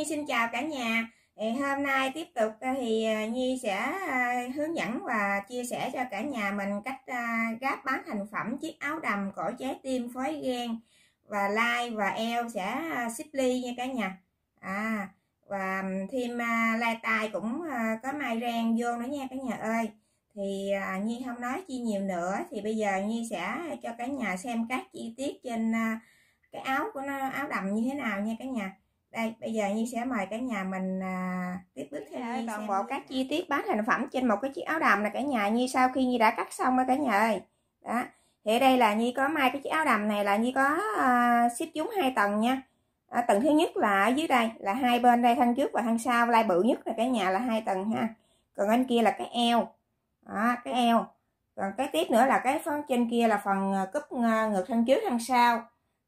Nhi xin chào cả nhà thì hôm nay tiếp tục ờ, thì ờ, Nhi sẽ ờ, hướng dẫn và chia sẻ cho cả nhà mình cách gáp bán thành phẩm chiếc áo đầm cổ trái tim phối gan và lai và eo sẽ ship ly nha cả nhà à và thêm lai tai cũng có mai ren vô nữa nha cả nhà ơi thì Nhi không nói chi nhiều nữa thì bây giờ Nhi sẽ cho cả nhà xem các chi tiết trên cái áo của nó áo đầm như thế nào nha cả nhà đây bây giờ như sẽ mời cả nhà mình à, tiếp bước theo Nhi toàn bộ các chi tiết bán thành phẩm trên một cái chiếc áo đầm là cả nhà như sau khi Nhi đã cắt xong rồi cả nhà ơi đó thì đây là Nhi có mai cái chiếc áo đầm này là Nhi có à, ship chúng hai tầng nha à, tầng thứ nhất là ở dưới đây là hai bên đây thân trước và thân sau lai bự nhất là cả nhà là hai tầng ha còn bên kia là cái eo đó, cái eo còn cái tiếp nữa là cái phần trên kia là phần à, cúp à, ngược thân trước thân sau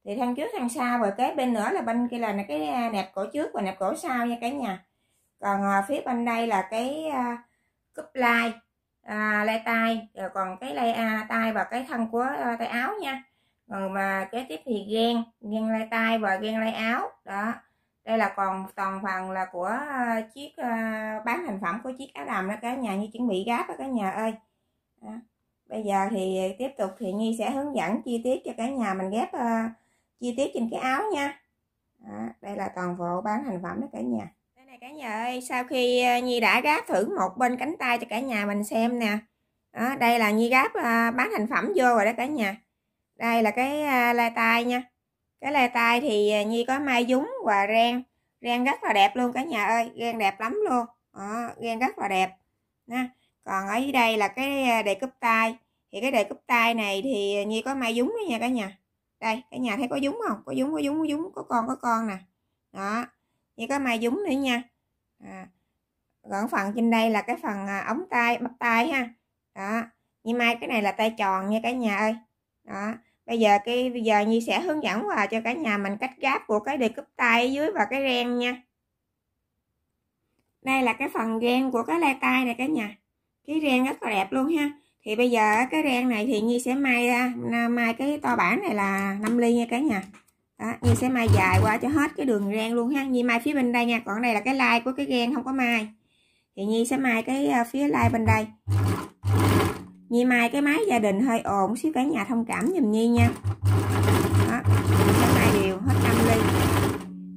thì thang trước thang sau và kế bên nữa là bên kia là cái à, nẹp cổ trước và nẹp cổ sau nha cả nhà còn à, phía bên đây là cái uh, cúp lai à, lai tay rồi còn cái lai à, tay và cái thân của à, tay áo nha còn mà kế tiếp thì ghen ghen lai tay và ghen lai áo đó đây là còn toàn phần là của chiếc bán thành phẩm của chiếc áo đầm đó cả nhà như chuẩn bị gáp đó cả nhà ơi đó. bây giờ thì tiếp tục thì nhi sẽ hướng dẫn chi tiết cho cả nhà mình ghép à, chi tiết trên cái áo nha đó, đây là toàn bộ bán thành phẩm đó cả nhà đây này cả nhà ơi sau khi ờ, nhi đã gáp thử một bên cánh tay cho cả nhà mình xem nè đó, đây là nhi gáp ờ, bán thành phẩm vô rồi đó cả nhà đây là cái ờ, lai tay nha cái lai tay thì nhi có mai dúng và ren ren rất là đẹp luôn cả nhà ơi ren đẹp lắm luôn đó, ren rất là đẹp nha còn ở dưới đây là cái đề cúp tay thì cái đề cúp tay này thì nhi có mai dúng đó nha cả nhà đây cả nhà thấy có dúng không có dúng có dúng có dúng có con có con nè đó như có mai dúng nữa nha à, còn phần trên đây là cái phần à, ống tay bắp tay ha đó như mai cái này là tay tròn nha cả nhà ơi đó bây giờ cái bây giờ như sẽ hướng dẫn vào cho cả nhà mình cách gáp của cái đề cúp tay dưới và cái ren nha đây là cái phần ren của cái lai tay này cả nhà cái ren rất là đẹp luôn ha thì bây giờ cái ren này thì Nhi sẽ may ra may cái to bản này là 5 ly nha cả nhà đó, Nhi sẽ may dài qua cho hết cái đường ren luôn ha Nhi may phía bên đây nha còn đây là cái lai của cái ren không có may thì Nhi sẽ may cái à, phía lai bên đây Nhi may cái máy gia đình hơi ồn xíu cả nhà thông cảm dùm Nhi nha đó sẽ may đều hết 5 ly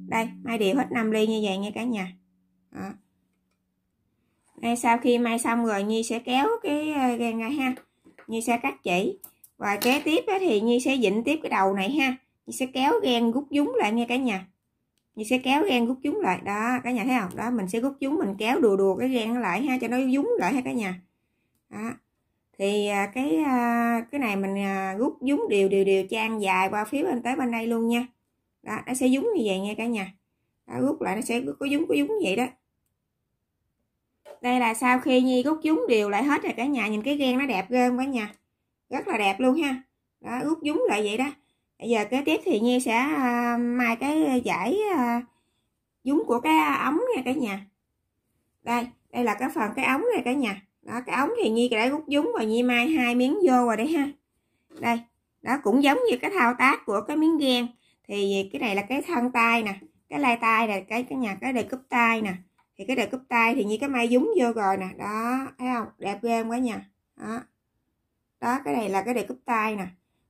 đây may đều hết 5 ly như vậy nha cả nhà đó hay sau khi may xong rồi Nhi sẽ kéo cái ờ, gan ra ha Nhi sẽ cắt chỉ và kế tiếp thì Nhi sẽ dịnh tiếp cái đầu này ha Nhi sẽ kéo gan rút dúng lại nha cả nhà Nhi sẽ kéo gan rút dúng lại đó cả nhà thấy không đó mình sẽ rút dúng mình kéo đùa đùa cái gan lại ha cho nó dúng lại ha cả nhà đó thì ờ, cái ờ, cái này mình rút dúng đều đều đều trang dài qua phía bên tới bên đây luôn nha đó nó sẽ dúng như vậy nha cả nhà đó, rút lại nó sẽ có dúng có dúng vậy đó đây là sau khi nhi rút dúng đều lại hết rồi cả nhà nhìn cái ghen nó đẹp ghê không cả nhà rất là đẹp luôn ha đó, rút dúng lại vậy đó bây giờ kế tiếp thì nhi sẽ uh, mai cái giải uh, à, dúng của cái ống nha cả nhà đây đây là cái phần cái ống này cả nhà đó cái ống thì nhi đã rút dúng và nhi mai hai miếng vô rồi đấy ha đây đó cũng giống như cái thao tác của cái miếng ghen thì cái này là cái thân tay nè cái lai tay này cái cái nhà cái đề cúp tay nè thì cái đợt cúp tay thì như cái mai dúng vô rồi nè đó thấy không đẹp ghê quá nha đó đó cái này là cái đợt cúp tay nè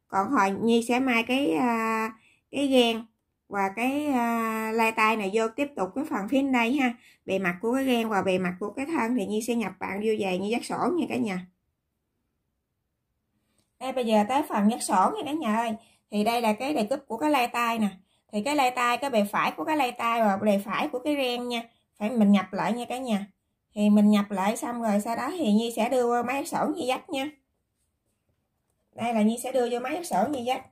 còn hồi nhi sẽ mai cái à, cái ghen và cái à, lai tay này vô tiếp tục cái phần phía đây ha bề mặt của cái ghen và bề mặt của cái thân thì nhi sẽ nhập bạn vô về như giác sổ nha cả nhà đây bây giờ tới phần giác sổ nha cả nhà ơi thì đây là cái đề cúp của cái lai tay nè thì cái lai tay cái bề phải của cái lai tay và bề phải của cái ren nha phải mình nhập lại nha cả nhà thì mình nhập lại xong rồi sau đó thì Nhi sẽ đưa máy sổ Nhi dắt nha đây là Nhi sẽ đưa vô máy sổ Nhi dắt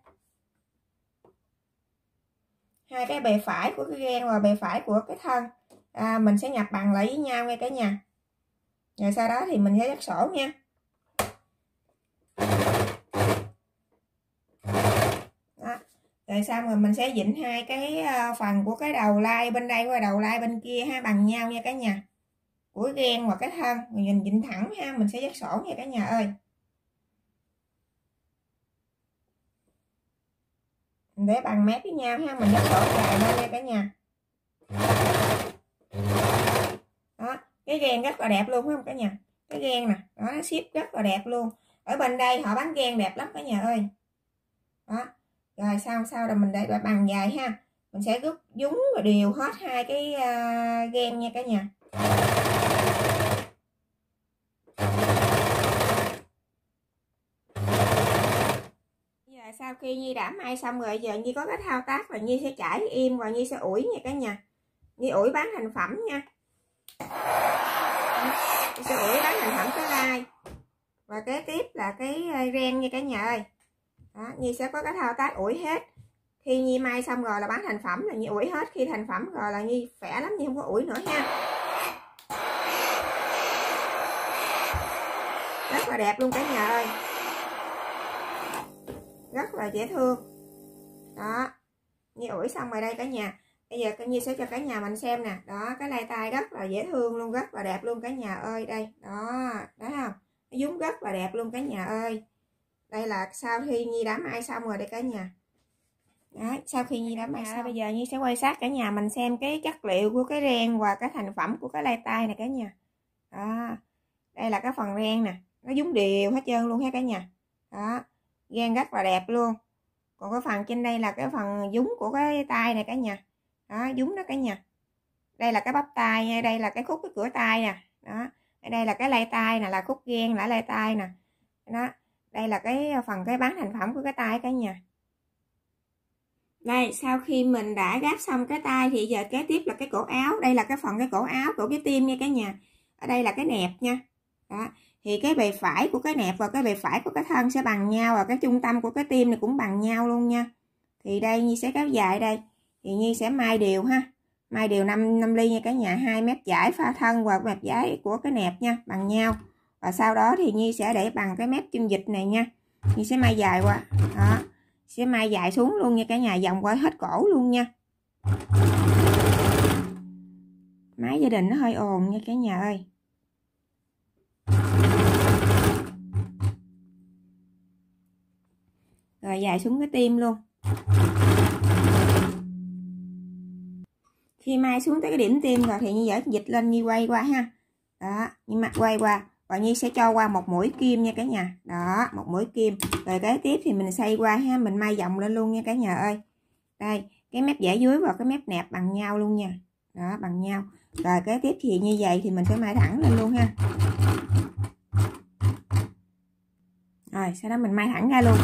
hai cái bề phải của cái gen và bề phải của cái thân à, mình sẽ nhập bằng lại với nhau ngay cả nhà rồi sau đó thì mình sẽ dắt sổ nha rồi xong rồi mình sẽ dịnh hai cái ờ, phần của cái đầu lai bên đây qua đầu lai bên kia ha bằng nhau nha cả nhà của ghen và cái thân mình nhìn dịnh thẳng ha mình sẽ dắt sổ nha cả nhà ơi để bằng mép với nhau ha mình dắt sổ dài lên nha cả nhà đó cái ghen rất là đẹp luôn không cả nhà cái ghen nè đó nó ship rất là đẹp luôn ở bên đây họ bán ghen đẹp lắm cả nhà ơi đó rồi sau sau là mình để bả bằng dài ha mình sẽ rút dúng và đều hết hai cái uh, à, gem nha cả nhà giờ sau khi nhi đã may xong rồi giờ nhi có cái thao tác là nhi sẽ chải im và nhi sẽ ủi nha cả nhà nhi ủi bán thành phẩm nha nhi sẽ ủi bán thành phẩm cái like và kế tiếp là cái à, ren nha cả nhà ơi đó, Nhi sẽ có cái thao tác ủi hết khi Nhi may xong rồi là bán thành phẩm là Nhi ủi hết khi thành phẩm rồi là Nhi khỏe lắm Nhi không có ủi nữa ha rất là đẹp luôn cả nhà ơi rất là dễ thương đó Nhi ủi xong rồi đây cả nhà bây giờ cái Nhi sẽ cho cả nhà mình xem nè đó cái lai tay rất là dễ thương luôn rất là đẹp luôn cả nhà ơi đây đó thấy không nó dúng rất là đẹp luôn cả nhà ơi đây là sau khi nhi đám ai xong rồi đây cả nhà Đấy, sau khi nhi đám ai dạ. xong bây giờ nhi sẽ quay sát cả nhà mình xem cái chất liệu của cái ren và cái thành phẩm của cái lai tay này cả nhà đó. đây là cái phần ren nè nó giống đều hết trơn luôn hết cả nhà đó ren rất là đẹp luôn còn cái phần trên đây là cái phần dúng của cái tay này cả nhà đó dúng đó cả nhà đây là cái bắp tay nha đây là cái khúc cái cửa tay nè đó đây là cái lai tay nè là khúc ghen là lai tay nè đó đây là cái ờ, phần cái bán thành phẩm của cái tay cả nhà đây sau khi mình đã gáp xong cái tay thì giờ kế tiếp là cái cổ áo đây là cái phần cái cổ áo của cái tim nha cả nhà ở đây là cái nẹp nha đó thì cái bề phải của cái nẹp và cái bề phải của cái thân sẽ bằng nhau và cái trung tâm của cái tim này cũng bằng nhau luôn nha thì đây Nhi sẽ kéo dài đây thì Nhi sẽ mai đều ha mai đều 5, 5 ly nha cả nhà hai mét giải pha thân và mép giải của cái nẹp nha bằng nhau và sau đó thì Nhi sẽ để bằng cái mép chân dịch này nha Nhi sẽ may dài qua đó sẽ may dài xuống luôn nha cả nhà vòng qua hết cổ luôn nha máy gia đình nó hơi ồn nha cả nhà ơi rồi dài xuống cái tim luôn khi mai xuống tới cái điểm tim rồi thì như vậy dịch lên như quay qua ha đó nhưng mà quay qua và nhi sẽ cho qua một mũi kim nha cả nhà đó một mũi kim rồi kế tiếp thì mình xây qua ha mình may vòng lên luôn nha cả nhà ơi đây cái mép dễ dưới và cái mép nẹp bằng nhau luôn nha đó bằng nhau rồi kế tiếp thì như vậy thì mình sẽ may thẳng lên luôn ha rồi sau đó mình may thẳng ra luôn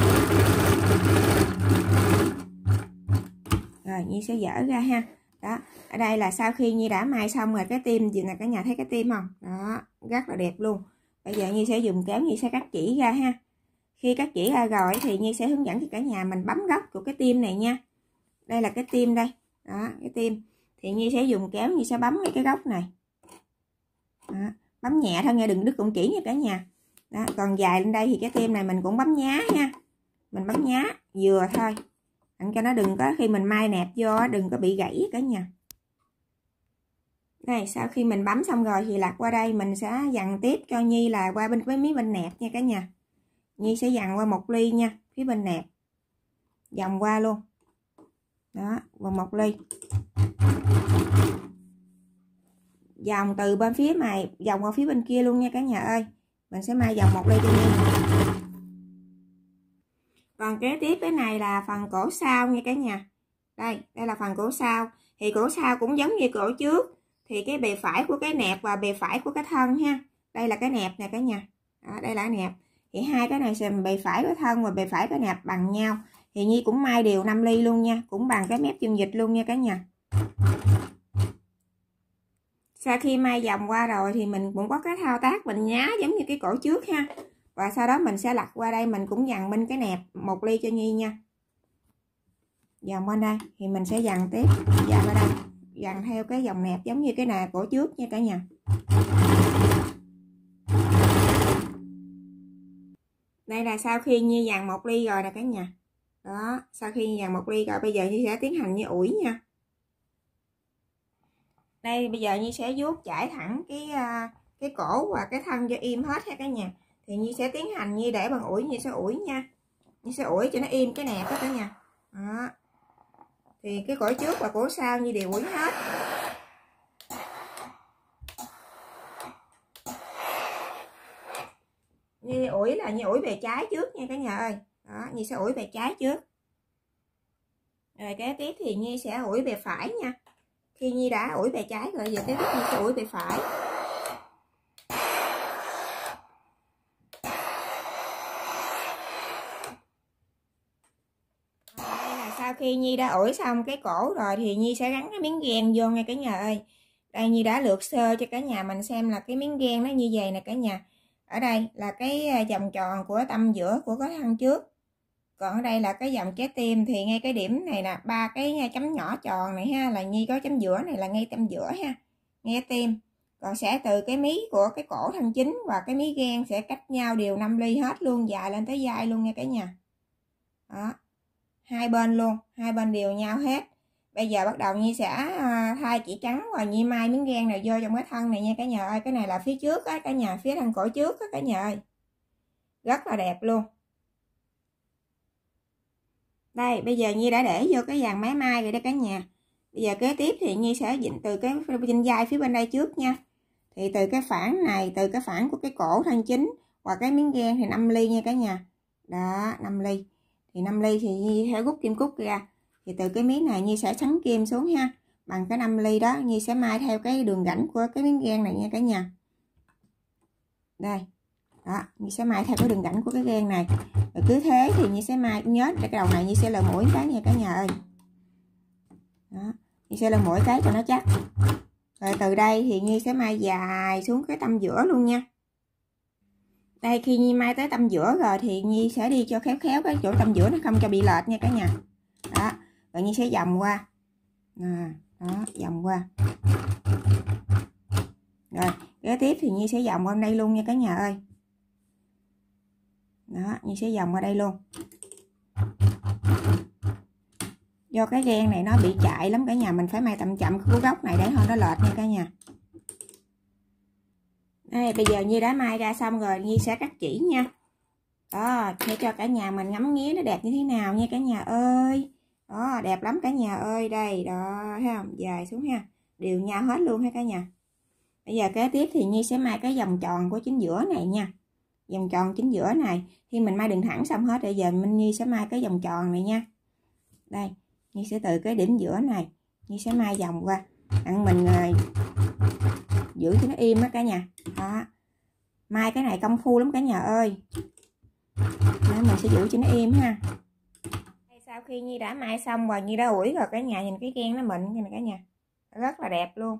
rồi như sẽ dở ra ha đó ở đây là sau khi như đã may xong rồi cái tim gì là cả nhà thấy cái tim không đó rất là đẹp luôn bây giờ như sẽ dùng kéo như sẽ cắt chỉ ra ha khi cắt chỉ ra rồi thì như sẽ hướng dẫn cho cả nhà mình bấm góc của cái tim này nha đây là cái tim đây đó cái tim thì như sẽ dùng kéo như sẽ bấm cái góc này đó. bấm nhẹ thôi nghe đừng đứt cũng chỉ nha cả nhà đó còn dài lên đây thì cái tim này mình cũng bấm nhá nha mình bấm nhá vừa thôi Đặng cho nó đừng có khi mình mai nẹp vô đừng có bị gãy cả nhà này sau khi mình bấm xong rồi thì lạc qua đây mình sẽ dằn tiếp cho Nhi là qua bên với miếng bên nẹp nha cả nhà Nhi sẽ dằn qua một ly nha phía bên nẹp dằn qua luôn đó vòng một ly dòng từ bên phía này dòng qua phía bên kia luôn nha cả nhà ơi mình sẽ may vòng một ly cho Nhi phần kế tiếp cái này là phần cổ sau nha cả nhà đây đây là phần cổ sau thì cổ sau cũng giống như cổ trước thì cái bề phải của cái nẹp và bề phải của cái thân ha đây là cái nẹp nè cả nhà đó, đây là cái nẹp thì hai cái này xem bề phải cái thân và bề phải cái nẹp bằng nhau thì nhi cũng may đều 5 ly luôn nha cũng bằng cái mép chân dịch luôn nha cả nhà sau khi may vòng qua rồi thì mình cũng có cái thao tác mình nhá giống như cái cổ trước ha và sau đó mình sẽ lật qua đây mình cũng dằn bên cái nẹp một ly cho nhi nha dằn bên đây thì mình sẽ dằn tiếp dằn dạ, ở đây dằn theo cái dòng nẹp giống như cái nè cổ trước nha cả nhà đây là sau khi nhi dằn một ly rồi nè cả nhà đó sau khi dằn một ly rồi bây giờ nhi sẽ tiến hành như ủi nha đây bây giờ nhi sẽ vuốt chải thẳng cái à, cái cổ và cái thân cho im hết ha cả nhà thì Nhi sẽ tiến hành Nhi để bằng ủi Nhi sẽ ủi nha Nhi sẽ ủi cho nó im cái nẹp hết cả nhà đó. thì cái cổ trước và cổ sau Nhi đều ủi hết Nhi ủi là Nhi ủi về trái trước nha cả nhà ơi đó Nhi sẽ ủi về trái trước rồi cái tiếp thì Nhi sẽ ủi về phải nha khi Nhi đã ủi về trái rồi giờ tiếp Nhi sẽ ủi về phải sau khi nhi đã ủi xong cái cổ rồi thì nhi sẽ gắn cái miếng ghen vô ngay cả nhà ơi đây nhi đã lượt sơ cho cả nhà mình xem là cái miếng ghen nó như vậy nè cả nhà ở đây là cái à, vòng tròn của tâm giữa của cái thân trước còn ở đây là cái dòng trái tim thì ngay cái điểm này là ba cái à, chấm nhỏ tròn này ha là nhi có chấm giữa này là ngay tâm giữa ha nghe tim còn sẽ từ cái mí của cái cổ thân chính và cái mí ghen sẽ cách nhau đều 5 ly hết luôn dài lên tới dai luôn nha cả nhà đó hai bên luôn hai bên đều nhau hết bây giờ bắt đầu nhi sẽ à, thay chỉ trắng và nhi mai miếng ren này vô trong cái thân này nha cả nhà ơi cái này là phía trước á cả nhà phía thân cổ trước á cả nhà ơi rất là đẹp luôn đây bây giờ nhi đã để vô cái dàn máy mai rồi đó cả nhà bây giờ kế tiếp thì nhi sẽ dịnh từ cái dinh dai phía bên đây trước nha thì từ cái phản này từ cái phản của cái cổ thân chính và cái miếng ren thì 5 ly nha cả nhà đó 5 ly thì 5 ly thì Nhi sẽ rút kim cúc ra thì từ cái miếng này Nhi sẽ sắn kim xuống ha bằng cái 5 ly đó Nhi sẽ mai theo cái đường rãnh của cái miếng gan này nha cả nhà đây đó Nhi sẽ mai theo cái đường rãnh của cái gan này rồi cứ thế thì Nhi sẽ mai nhớ cái đầu này Nhi sẽ là mũi cái nha cả nhà ơi đó Nhi sẽ là mũi cái cho nó chắc rồi từ đây thì Nhi sẽ mai dài xuống cái tâm giữa luôn nha đây khi nhi may tới tâm giữa rồi thì nhi sẽ đi cho khéo khéo cái chỗ tâm giữa nó không cho bị lệch nha cả nhà đó và nhi sẽ dầm qua à, đó dầm qua rồi kế tiếp thì nhi sẽ dòng qua đây luôn nha cả nhà ơi đó nhi sẽ dòng qua đây luôn do cái ren này nó bị chạy lắm cả nhà mình phải may tầm chậm cái góc này để thôi nó lệch nha cả nhà đây bây giờ Nhi đã may ra xong rồi Nhi sẽ cắt chỉ nha đó để cho cả nhà mình ngắm nghía nó đẹp như thế nào nha cả nhà ơi đó đẹp lắm cả nhà ơi đây đó thấy không dài xuống ha đều nhau hết luôn ha cả nhà bây giờ kế tiếp thì Nhi sẽ may cái vòng tròn của chính giữa này nha vòng tròn chính giữa này khi mình may đường thẳng xong hết rồi giờ Minh Nhi sẽ may cái vòng tròn này nha đây Nhi sẽ từ cái điểm giữa này Nhi sẽ may vòng qua đặng mình giữ cho nó im á cả nhà đó mai cái này công phu lắm cả nhà ơi đó, mình sẽ giữ cho nó im ha sau khi nhi đã mai xong rồi nhi đã ủi rồi cả nhà nhìn cái ghen nó mịn như này cả nhà rất là đẹp luôn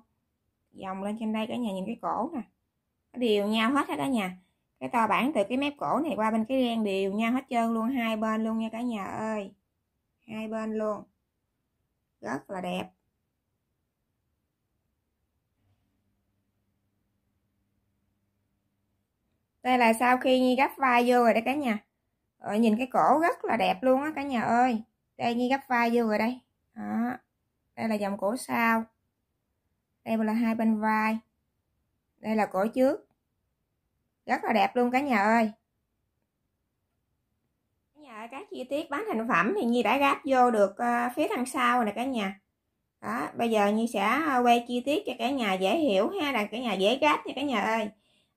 dòng lên trên đây cả nhà nhìn cái cổ nè nó đều nhau hết hết cả nhà cái to bản từ cái mép cổ này qua bên cái ghen đều nhau hết trơn luôn hai bên luôn nha cả nhà ơi hai bên luôn rất là đẹp đây là sau khi nhi gấp vai vô rồi đấy cả nhà ờ, nhìn cái cổ rất là đẹp luôn á cả nhà ơi đây nhi gấp vai vô rồi đây đó. đây là dòng cổ sau đây là hai bên vai đây là cổ trước rất là đẹp luôn cả nhà ơi nhà các chi tiết bán thành phẩm thì nhi đã gáp vô được ờ, phía đằng sau rồi nè cả nhà đó bây giờ nhi sẽ ờ, quay chi tiết cho cả nhà dễ hiểu ha là cả nhà dễ gáp nha cả nhà ơi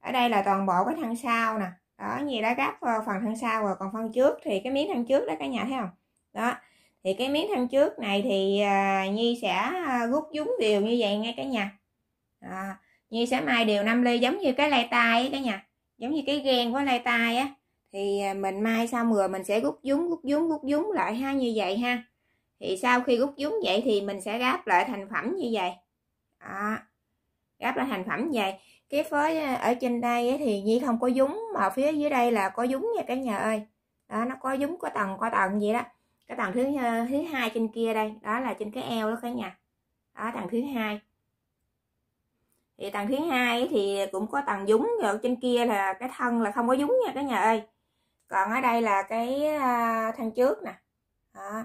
ở đây là toàn bộ cái thân sau nè đó như đã gáp phần thân sau rồi còn phần trước thì cái miếng thân trước đó cả nhà thấy không đó thì cái miếng thân trước này thì à, Nhi sẽ à, rút dúng đều như vậy ngay cả nhà à, Nhi sẽ mai đều 5 ly giống như cái lai tay ấy cả nhà giống như cái ghen của lai tay á thì à, mình mai xong rồi mình sẽ rút dúng rút dúng rút dúng lại ha như vậy ha thì sau khi rút dúng vậy thì mình sẽ gáp lại thành phẩm như vậy đó gấp lên thành phẩm vậy. cái phới ờ, ở trên đây thì nhi không có dúng mà phía dưới đây là có dúng nha cả nhà ơi đó nó có dúng có tầng có tầng vậy đó cái tầng thứ ờ, thứ hai trên kia đây đó là trên cái eo đó cả nhà đó tầng thứ hai thì tầng thứ hai thì cũng có tầng dúng rồi trên kia là cái thân là không có dúng nha cả nhà ơi còn ở đây là cái ờ, thân trước nè đó.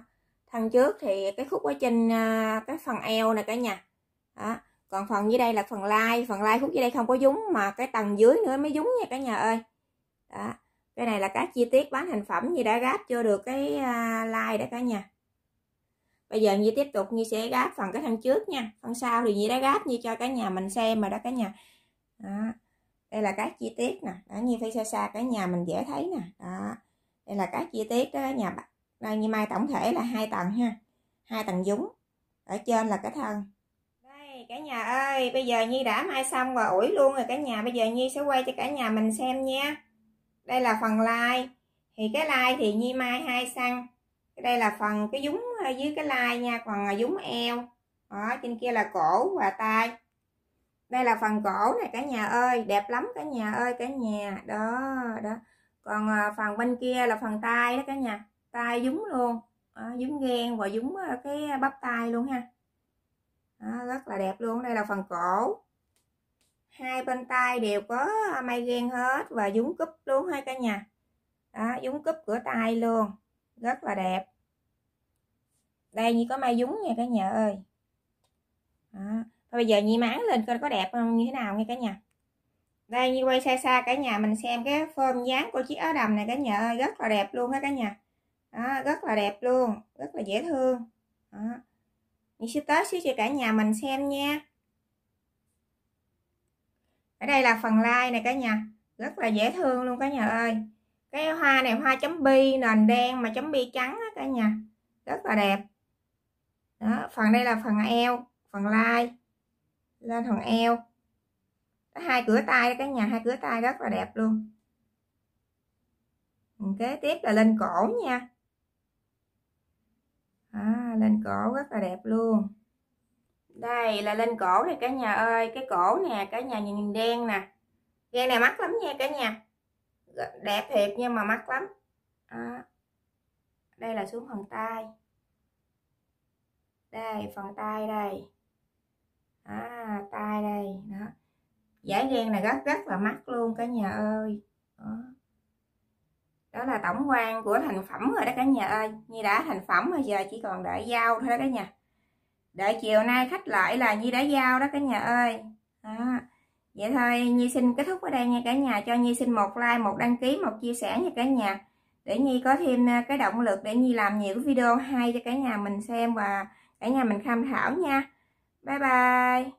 thân trước thì cái khúc ở trên cái phần eo nè cả nhà đó còn phần dưới đây là phần lai phần lai khúc dưới đây không có dúng mà cái tầng dưới nữa mới dúng nha cả nhà ơi đó. cái này là các chi tiết bán thành phẩm như đã gáp cho được cái à, lai đó cả nhà bây giờ như tiếp tục như sẽ gáp phần cái thân trước nha phần sau thì như đã gáp như cho cả nhà mình xem rồi đó cả nhà đó. đây là các chi tiết nè đó như phải xa xa cả nhà mình dễ thấy nè đó đây là các chi tiết đó cả nhà đây như mai tổng thể là hai tầng ha hai tầng dúng ở trên là cái thân cả nhà ơi bây giờ nhi đã mai xong và ủi luôn rồi cả nhà bây giờ nhi sẽ quay cho cả nhà mình xem nha đây là phần like thì cái like thì nhi mai hai xăng đây là phần cái dúng dưới cái like nha còn dúng eo đó trên kia là cổ và tay đây là phần cổ này cả nhà ơi đẹp lắm cả nhà ơi cả nhà đó đó còn à, phần bên kia là phần tay đó cả nhà tay dúng luôn đó, dúng ghen và dúng ờ, cái bắp tay luôn ha đó, rất là đẹp luôn đây là phần cổ hai bên tay đều có may ghen hết và dúng cúp luôn hai cả nhà đó dúng cúp cửa tay luôn rất là đẹp đây như có may dúng nha cả nhà ơi đó. Và bây giờ nhi máng lên coi có đẹp không như thế nào nha cả nhà đây như quay xa xa cả nhà mình xem cái form dáng của chiếc áo đầm này cả nhà ơi rất là đẹp luôn hết cả nhà đó, rất là đẹp luôn rất là dễ thương đó mình sẽ xíu cho cả nhà mình xem nha ở đây là phần like này cả nhà rất là dễ thương luôn cả nhà ơi cái hoa này hoa chấm bi nền đen mà chấm bi trắng á cả nhà rất là đẹp đó phần đây là phần eo phần like lên phần eo có hai cửa tay cả nhà hai cửa tay rất là đẹp luôn kế tiếp là lên cổ nha à, lên cổ rất là đẹp luôn đây là lên cổ này cả nhà ơi cái cổ nè cả nhà nhìn đen nè đen này mắc lắm nha cả nhà đẹp thiệt nhưng mà mắc lắm à, đây là xuống phần tay đây phần tay đây à, tay đây đó giải ghen này rất rất là mắc luôn cả nhà ơi đó đó là tổng quan của thành phẩm rồi đó cả nhà ơi như đã thành phẩm rồi giờ chỉ còn đợi giao thôi đó cả nhà đợi chiều nay khách lại là như đã giao đó cả nhà ơi đó. vậy thôi nhi xin kết thúc ở đây nha cả nhà cho nhi xin một like một đăng ký một chia sẻ nha cả nhà để nhi có thêm à, cái động lực để nhi làm nhiều video hay cho cả nhà mình xem và cả nhà mình tham khảo nha bye bye